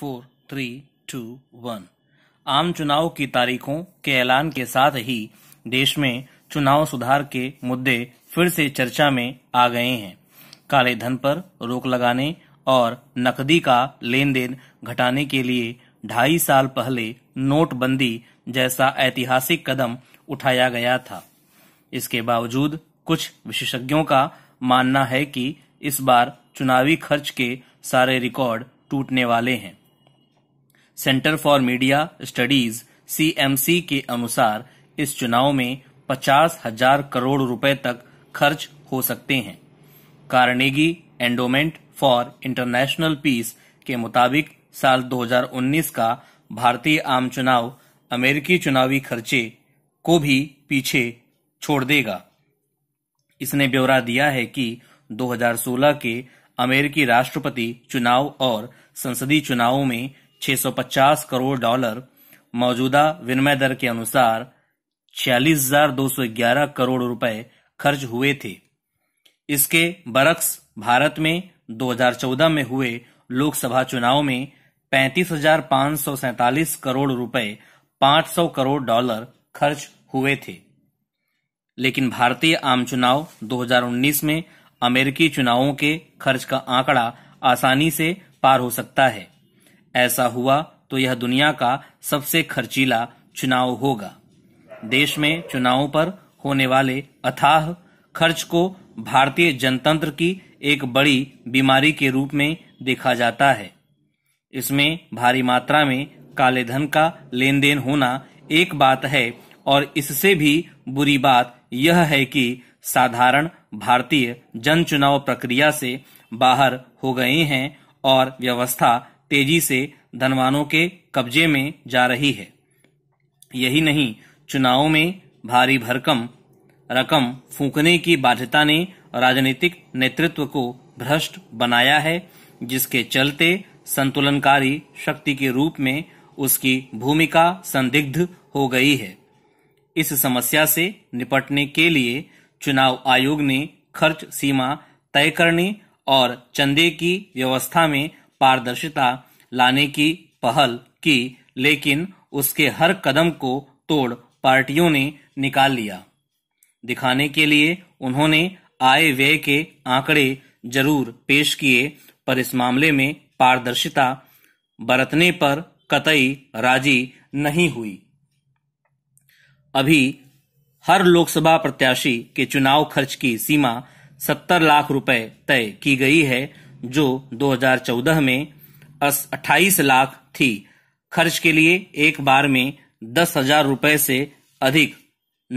four three to one आम चुनाव की तारीखों के ऐलान के साथ ही देश में चुनाव सुधार के मुद्दे फिर से चर्चा में आ गए हैं काले धन पर रोक लगाने और नकदी का लेन देन घटाने के लिए ढाई साल पहले नोटबंदी जैसा ऐतिहासिक कदम उठाया गया था इसके बावजूद कुछ विशेषज्ञों का मानना है कि इस बार चुनावी खर्च के सारे रिकॉर्ड टूटने वाले हैं centre for media studies CMC के अनुसार इस चुनाव में पचास हजार करोड़ रुपए तक खर्च हो सकते हैं Carnegie endowment for international peace के मुताबिक साल 2019 का भारतीय आम चुनाव अमेरिकी चुनावी खर्चे को भी पीछे छोड़ देगा इसने ब्यौरा दिया है कि 2016 के अमेरिकी राष्ट्रपति चुनाव और संसदीय चुनावों में 650 करोड़ डॉलर मौजूदा विनिमय दर के अनुसार 46,211 करोड़ रुपए खर्च हुए थे इसके बरक्स भारत में 2014 में हुए लोकसभा चुनाव में पैंतीस करोड़ रुपए 500 करोड़ डॉलर खर्च हुए थे लेकिन भारतीय आम चुनाव 2019 में अमेरिकी चुनावों के खर्च का आंकड़ा आसानी से पार हो सकता है ऐसा हुआ तो यह दुनिया का सबसे खर्चीला चुनाव होगा देश में चुनावों पर होने वाले अथाह खर्च को भारतीय जनतंत्र की एक बड़ी बीमारी के रूप में देखा जाता है इसमें भारी मात्रा में काले धन का लेन देन होना एक बात है और इससे भी बुरी बात यह है कि साधारण भारतीय जन चुनाव प्रक्रिया से बाहर हो गए हैं और व्यवस्था तेजी से धनवानों के कब्जे में जा रही है यही नहीं चुनाव में भारी भरकम रकम फूकने की बाध्यता ने राजनीतिक नेतृत्व को भ्रष्ट बनाया है जिसके चलते संतुलनकारी शक्ति के रूप में उसकी भूमिका संदिग्ध हो गई है इस समस्या से निपटने के लिए चुनाव आयोग ने खर्च सीमा तय करने और चंदे की व्यवस्था में पारदर्शिता लाने की पहल की लेकिन उसके हर कदम को तोड़ पार्टियों ने निकाल लिया दिखाने के लिए उन्होंने आय व्यय के आंकड़े जरूर पेश किए पर इस मामले में पारदर्शिता बरतने पर कतई राजी नहीं हुई अभी हर लोकसभा प्रत्याशी के चुनाव खर्च की सीमा सत्तर लाख रुपए तय की गई है जो 2014 में अट्ठाईस लाख थी खर्च के लिए एक बार में दस हजार रूपए से अधिक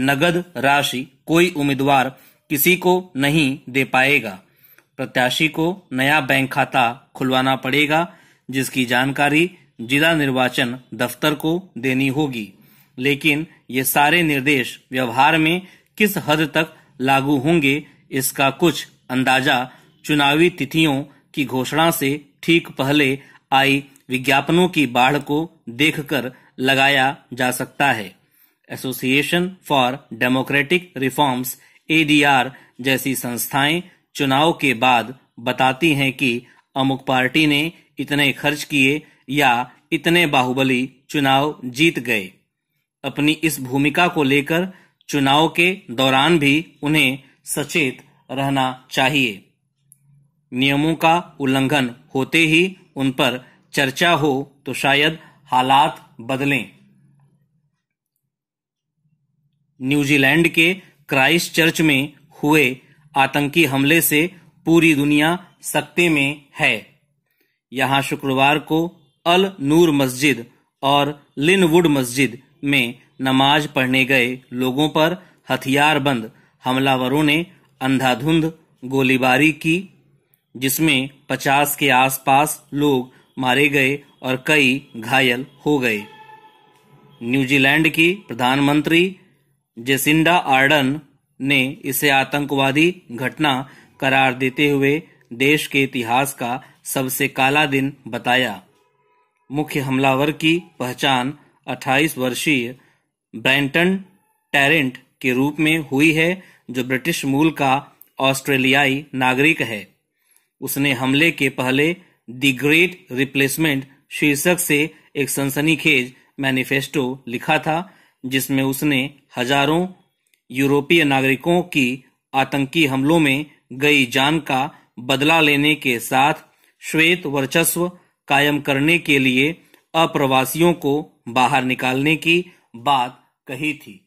नगद राशि कोई उम्मीदवार किसी को नहीं दे पाएगा प्रत्याशी को नया बैंक खाता खुलवाना पड़ेगा जिसकी जानकारी जिला निर्वाचन दफ्तर को देनी होगी लेकिन ये सारे निर्देश व्यवहार में किस हद तक लागू होंगे इसका कुछ अंदाजा चुनावी तिथियों की घोषणा से ठीक पहले आई विज्ञापनों की बाढ़ को देखकर लगाया जा सकता है association for democratic reforms ADR जैसी संस्थाएं चुनाव के बाद बताती हैं कि अमुक पार्टी ने इतने खर्च किए या इतने बाहुबली चुनाव जीत गए अपनी इस भूमिका को लेकर चुनाव के दौरान भी उन्हें सचेत रहना चाहिए नियमों का उल्लंघन होते ही उन पर चर्चा हो तो शायद हालात बदलें न्यूजीलैंड के क्राइस्ट चर्च में हुए आतंकी हमले से पूरी दुनिया सकते में है यहां शुक्रवार को अल नूर मस्जिद और लिनवुड मस्जिद में नमाज पढ़ने गए लोगों पर हथियारबंद हमलावरों ने अंधाधुंध गोलीबारी की जिसमें 50 के आसपास लोग मारे गए और कई घायल हो गए न्यूजीलैंड की प्रधानमंत्री जेसिंडा आर्डन ने इसे आतंकवादी घटना करार देते हुए देश के इतिहास का सबसे काला दिन बताया मुख्य हमलावर की पहचान 28 वर्षीय ब्रैंटन टेरेंट के रूप में हुई है जो ब्रिटिश मूल का ऑस्ट्रेलियाई नागरिक है उसने हमले के पहले द ग्रेट रिप्लेसमेंट शीर्षक से एक सनसनीखेज मैनिफेस्टो लिखा था जिसमें उसने हजारों यूरोपीय नागरिकों की आतंकी हमलों में गई जान का बदला लेने के साथ श्वेत वर्चस्व कायम करने के लिए अप्रवासियों को बाहर निकालने की बात कही थी